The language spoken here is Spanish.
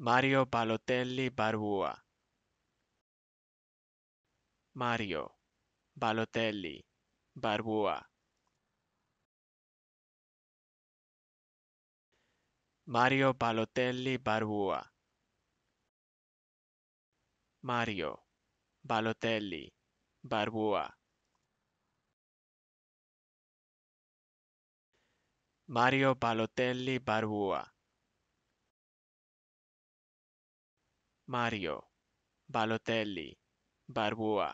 Mario Balotelli Barbua. Mario Balotelli Barbua. Mario Balotelli Barbua. Mario Balotelli Barbua. Mario Balotelli Barbua. Mario Balotelli Barbua.